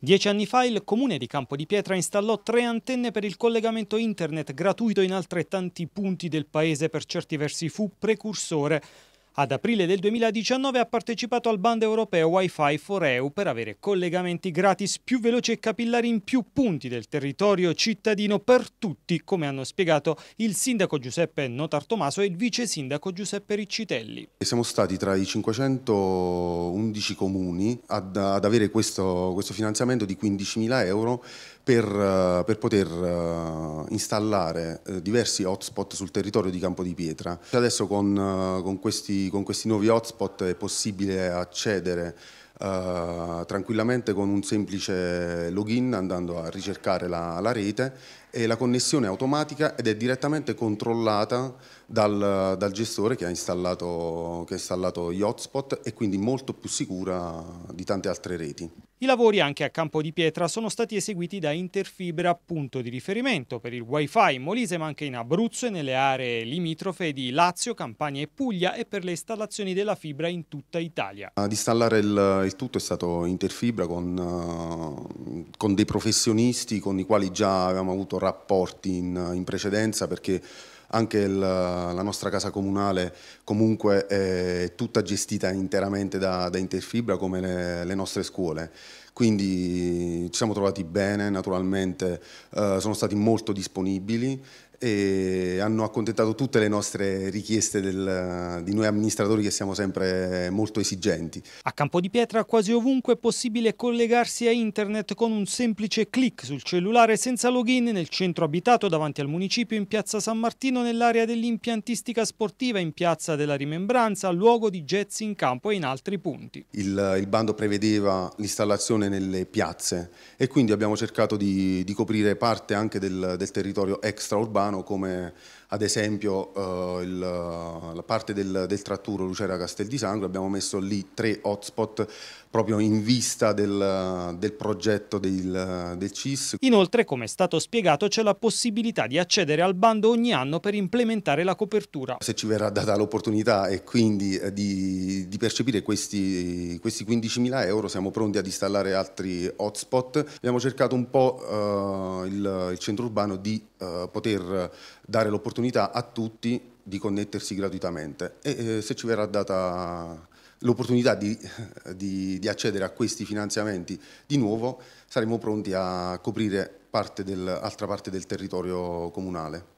Dieci anni fa il comune di Campo di Pietra installò tre antenne per il collegamento internet gratuito in altrettanti punti del paese, per certi versi fu precursore. Ad aprile del 2019 ha partecipato al bando europeo Wi-Fi 4EU per avere collegamenti gratis più veloci e capillari in più punti del territorio cittadino per tutti, come hanno spiegato il sindaco Giuseppe Notartomaso e il vice sindaco Giuseppe Riccitelli. Siamo stati tra i 511 comuni ad, ad avere questo, questo finanziamento di 15.000 euro per, eh, per, poter eh, installare eh, diversi hotspot sul territorio di Campo di Pietra. Cioè, adesso con, con, questi, con questi, nuovi hotspot è possibile accedere Uh, tranquillamente con un semplice login andando a ricercare la, la, rete e la connessione è automatica ed è direttamente controllata dal, dal gestore che ha, installato, che ha installato gli hotspot e quindi molto più sicura di tante altre reti. I lavori anche a Campo di Pietra sono stati eseguiti da Interfibra, punto di riferimento per il wifi in Molise ma anche in Abruzzo e nelle aree limitrofe di Lazio, Campania e Puglia e per le installazioni della fibra in tutta Italia. Ad ah, installare il, il tutto è stato Interfibra con, eh, con, dei professionisti con i quali già avevamo avuto rapporti in, in precedenza perché anche il, la nostra casa comunale comunque è tutta gestita interamente da, da Interfibra come le, le nostre scuole quindi ci siamo trovati bene naturalmente, eh, sono stati molto disponibili e hanno accontentato tutte le nostre richieste del, di noi amministratori che siamo sempre molto esigenti. A Campo di Pietra quasi ovunque è possibile collegarsi a internet con un semplice clic sul cellulare senza login nel centro abitato davanti al municipio in piazza San Martino nell'area dell'impiantistica sportiva in piazza della Rimembranza, luogo di jazz in campo e in altri punti. Il, il bando prevedeva l'installazione nelle piazze e quindi abbiamo cercato di, di coprire parte anche del, del territorio extraurbano Milano come ad esempio eh, il, la parte del, del tratturo Lucera Castel di Sangro, abbiamo messo lì tre hotspot proprio in vista del, del progetto del, del, CIS. Inoltre, come è stato spiegato, c'è la possibilità di accedere al bando ogni anno per implementare la copertura. Se ci verrà data l'opportunità e quindi eh, di, di percepire questi, questi 15.000 euro, siamo pronti ad installare altri hotspot. Abbiamo cercato un po' eh, il, il centro urbano di eh, poter eh, dare l'opportunità a tutti di connettersi gratuitamente e eh, se ci verrà data l'opportunità di, eh, di, di, accedere a questi finanziamenti di nuovo saremo pronti a coprire parte del, altra parte del territorio comunale.